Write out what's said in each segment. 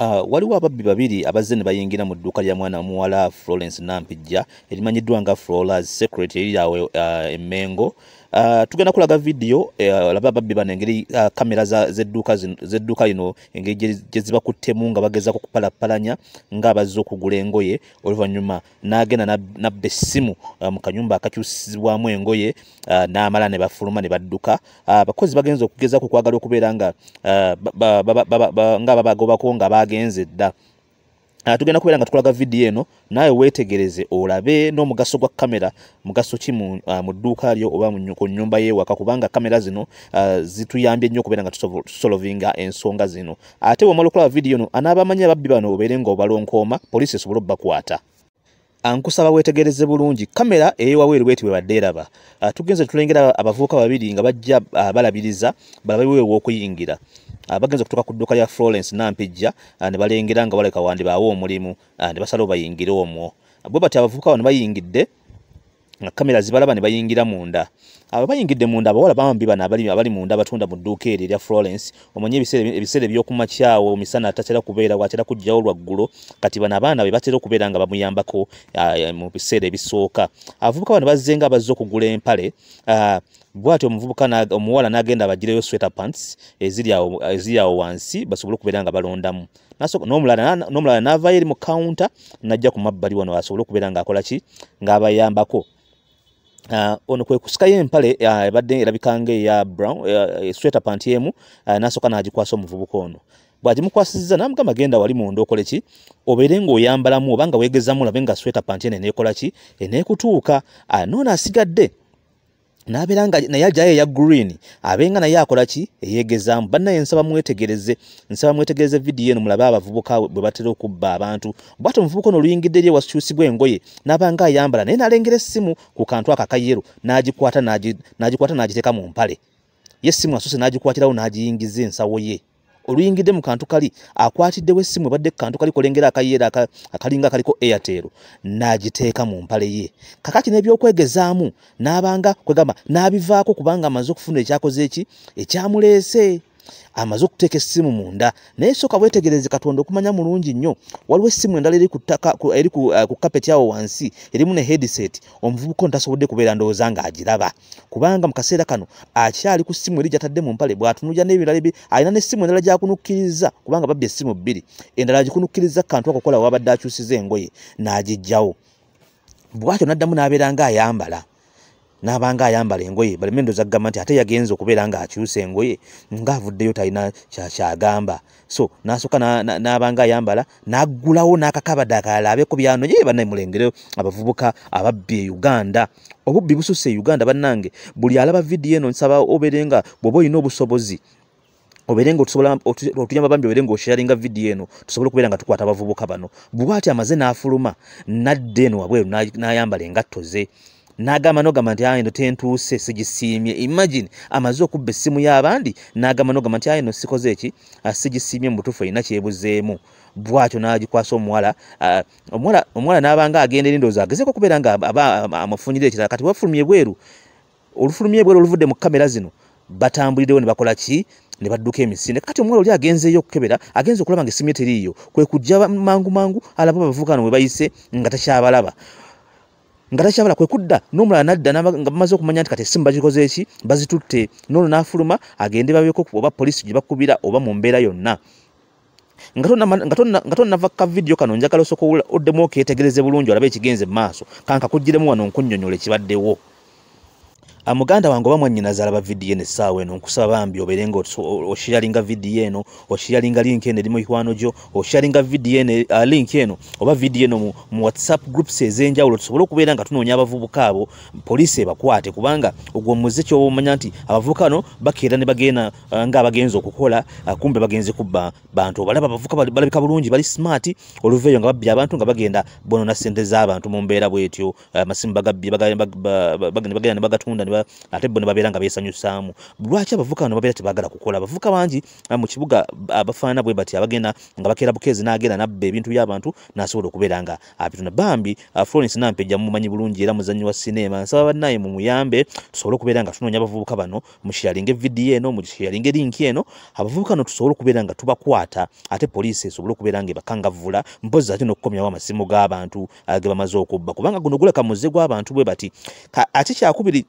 Uh, waliwo ababbi babiri abazze ne bayingira mu dduuka lya mwana muwala florence nampijja erimanyiddwa nga floras secret eriri awo uh, emmengo Ah, tugenda kulaga vidiyo olaba eh, ababbi bano engeri ah, kamera zedduuka lino engeri gye zibakuttemu nga bagezako kupalapalanya ng'abazze okugula engoye oluvannyuma n'agenda nabba essimu ah, mu kanyumba akakyusibwamu engoye n'amala ne bafuluma ne badduka abakozi bagenza okugezako okwagala okubeera nga ngaabagobako nga bagenze dda Ah, tugenda kubeera nga tukulaga vidiyo eno naawe weetegereze olabe n'omugaso gwa kamera mugaso ki mu ah, dduuka lyo oba ku nnyumba y'ewaka kubanga kamera zino ah, zituyambye nnyo okubeera nga tusolovinga ensonga zino ate wemala okulaba vidiyo eno anaabamanyi ababbi bano obeere ng'obalonkooma poliisi esobole obbakwata ankusaba weetegereze bulungi kamera eyewaweeriweeti webadde eraba tugenze tulengera abavubuka babiri nga bajja balabiriza balabe weewa okuyingira bagenze okutuuka ku dduka lya florence nampijja ah, ne balengera nga balaika wandibaawo omulimu ah, ne basalawo bayingire omwo bwe batya abavubuka bano bayingidde nga kamera zibalaba ne bayingira munda abayingidde munda abawala bambi bano abali munda abatunda mu dduuka eri erya florence omanye ebiseera ebyokumakyawo misana atatera kubeera watera kujjawo lwaggulo kati bano abaana be batera okubeera nga bamuyambako mu biseera ebisooka abavubuka bano bazze nga bazze okugula empale bwatyo omuvubuka omuwala n'agenda abagireyo sweter pants eziriawo wansi basobole okubeera nga balondamu n'omulala n'avaayo eri mu kawunta najja ku mabbali wano asobole okubeera ng'akolaki ng'abayambako Uh, ono kwe kusikayo empale uh, ebadde uh, erabika nga eya brown uh, sweater pant emu uh, nasooka n'agikwasa omuvubuka ono bwagimukwasizza namugamba genda wali munda okole ki obeere ng'oyambalamu oba nga weegezamu olabe nga sweater pant eno eneekola ki eneekutuuka uh, noono asigadde nabera nga naye ajayo eya green abenga naye akolaki eyegezamu banaye nsaba mwetegereze nsaba mwetegereze vidiyo eno mulabe abavubuka bwe batera okubba abantu bwati omuvubuka ono oluyingidde rye wasukyusibwa engoye nabanga ayambala naye nalengera essimu ku kantu akakayero n'agikwata n'agiteeka mu mpale ye essimu asuse n'agikwatirawo n'agiyingiza ensawo ye oluyingidde mu kantu kali akwatiddewo essimu ebadde kantu kali kolengera akayeera akalinga kaliko airtel n'agiteeka mu mpale ye kaka kino ebyokwegezaamu n'abanga kwegamba n'abivaako kubanga amaze okufuna ekyakoze eki ekyamuleese amaze okuteeka essimu munda naye sooka bwetegereze katonda okumanya mulungi nnyo waliwo essimu endala eri kutakaeri ku kapeti eh, awo wansi erimu ne hediset omuvubuka ontasobodde kubeera ndowooza ng'agiraba kubanga mu kaseera kano akyali ku ssimu eri gyatadde mu mpale bw'atunuja n'ebirala ebi alina n'essimu endala gyakunukkiriza kubanga babbye essimu bbiri endala agikunukkiriza kantu akokola wabadde akyusiza engoye n'agigjawo bwatyo n'addamu n'abeera ng'ayambala nabanga ayambala engoye baleme ndoza kugamba nti ate yagenza okubeera ngaakyusa engoye ngaavuddeyo talina kyagamba so nasooka nabanga ayambala naggulawo n'akakabada akalala abeko byano ye banamulengere abavubuka ababbi e uganda obubbi bususa e uganda bannange buli alaba vidiyo eno nsaba obeere nga bweoba olina obusobozi obeere nga otuyamba bambi obeere nga osharinga vidiyo eno tusobole okubeera nga tukwata abavubuka bano bwati amaze n'afuluma nadda eno wabweru n'ayambala engatto ze n'agamba n'ogamba nti aa eno tentuuse sigisiimye imagine amaze okubba essimu y'abandi n'agamba n'ogamba nti aa eno sikoze eki ah, sigisiimye mu butuufu erina kyebuzeemu bwatyo n'agikwasa ah, omuwala omuwala n'abanga agenda eri ndowooza agezeeko okubeera nga amufunyira ekirala kati bafulumye ebweru olufulumye ebweru oluvudde mu kamera zino batambulirewo ne bakola ki ne badduka emisinde kati omuwala oli agenzeeyo okukebera agenza okulaba nga essimu eteriiyo kwe kujja mangu mangu alaba abavuukano bwe bayise nga takyabalaba nga takyabala kwe kudda n'omulala nadda nga bamaze okumanya nti kati essimu bazikozeeki bazitutte n'olwo n'afuluma agende babeko oba poliisi gye bakubira oba mu mbeera yonna nga tonnava ka vidiyo kano njagala osooka oddemu okeetegereze bulungi olaba ekigenze mu maaso kankakuggiremu wano nkunnyonnyola ekibaddewo Ah, muganda wange oba mwannyina azalaba vidiyo eno sawe no kusaba bambi obelengo osharinga vidiyo eno osharinga link ene eri ikwano jo osharinga vidiyo uh, link eno oba vidiyo eno mu whatsapp groups ez'enjawulo tusobole kubera nga tuno nyaba vubuka abo police bakwate kubanga ogwo muziki obo omanya nti abavubuka bano bakeera ne bagenda ah, ng'abagenzi okukola kumbe bagenze kuba bantu balaba bavuka balabika bulungi bali smart oluveyo nga babya abantu nga bagenda bonona ssente z'abantu mu mbeera bwetyo uh, amasimu bagabbye bagenda ne bagatunda ate bo nebabeera nga besanyusaamu lwaki abavuka bano babeera tebagala kukola abavuka bangi ah, mu kibuga abafaanana ah, bwe bati abagenda nga bakeera bukeezi n'agenda nabba ebintu by'abantu n'asobola okubeera nga abituna bambi ah, florence nampeja mumumanyi bulungi era muzannyi wa sineema nsaba bannaye mumuyambe tusobole okubeera nga tunoonya abavubuka bano mukiyalinga evidiyo eno mukiyalinga erinki eno abavubuka no tusobole okubeera nga tubakwata ate poliisi esobole okubeera nga ebakangavvula mpozi ate n'okukomyawo amasimu g'abantu ge bamaze okubba kubanga guno guleka muze gw'abantu bwe bati ate kyakubiri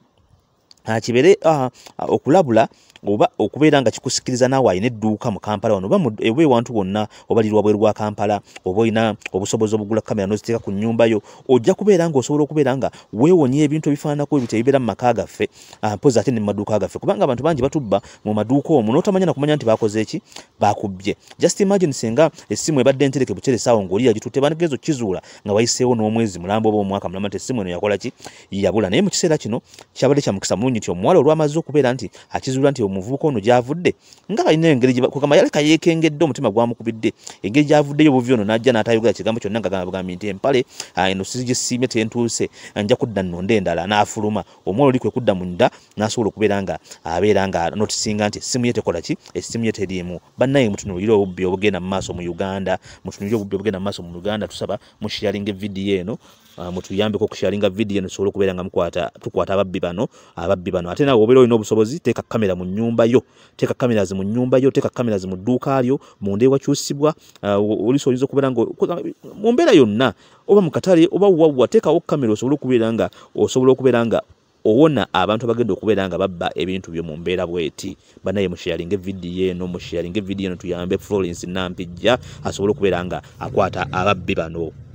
kibeere ah, ah, okulabula oba okubeera nga kikusikiriza naawe alina edduuka mu kampala wano oba ewantu wonna obalirwa bweru wa kampala oba olina obusobozi obugula kamera noziteeka ku nnyumba yo ojja kubeera nga osobola okubeera nga weewonya ebintu ebifaananako ebyo tebibeera mu maka gaffe ah, mpozi ate ne mu maduuka gaffe kubanga abantu bangi batubba mu maduuka omwo n'otamanya nakumanya nti baakoze eki baakubye just imagine singa essimu ebadde entereke bukeresaawo ng'oli yagitutte banegezo okkizuula nga wayiseewo n'omwezi mulamba oba omwaka mulamba nti essimu eno yakola ki yabula naye mu kiseera kino kyabadde kyamukisa mulungi nti omuwala olwamaze okubeera nti akizuula nti omuvubuka ono gyavudde nga balina engeri yaleka yeekengedde omutima gwamukubidde engeri gyavuddeyo obuvi ono najja n'tayogera kigambo kyonna nga gambi nti empale eno sigisiimye tentuuse nja kudda nnonde endala n'afuluma omuwala oli kwe kudda munda n'asobola okubeera nga abeera nga notisinga nti essimu ye tekola ki essimu ye teriimu bannaye mutunulire obubbi obugenda mu maaso mu uganda mutunulire obubbi obugenda mu maaso mu uganda tusaba mushiyalinga evidiyo eno Ah, mutuyambeko okushalinga vidiyo nosobola okubeera nga mukwata tukwata ababbi bano ababbi bano ate nawe obeera olina obusobozi teeka kamera mu nyumba yo teeka kameras mu nyumba yo teeka kameras mu dduuka lyo munda ewakyusibwa ah, olisooyinza okubeera ngamu mbeera yonna oba mukatale oba wawwa teekawo kamera osobole okubeera nga osobola okubeera nga owona abantu abagenda okubeera nga babba ebintu byo mu mbeera bweti banaye mushalinga evidiyo eno mushalinga evidiyo eno tuyambe florence nampijja asobole okubeera nga akwata ababbi bano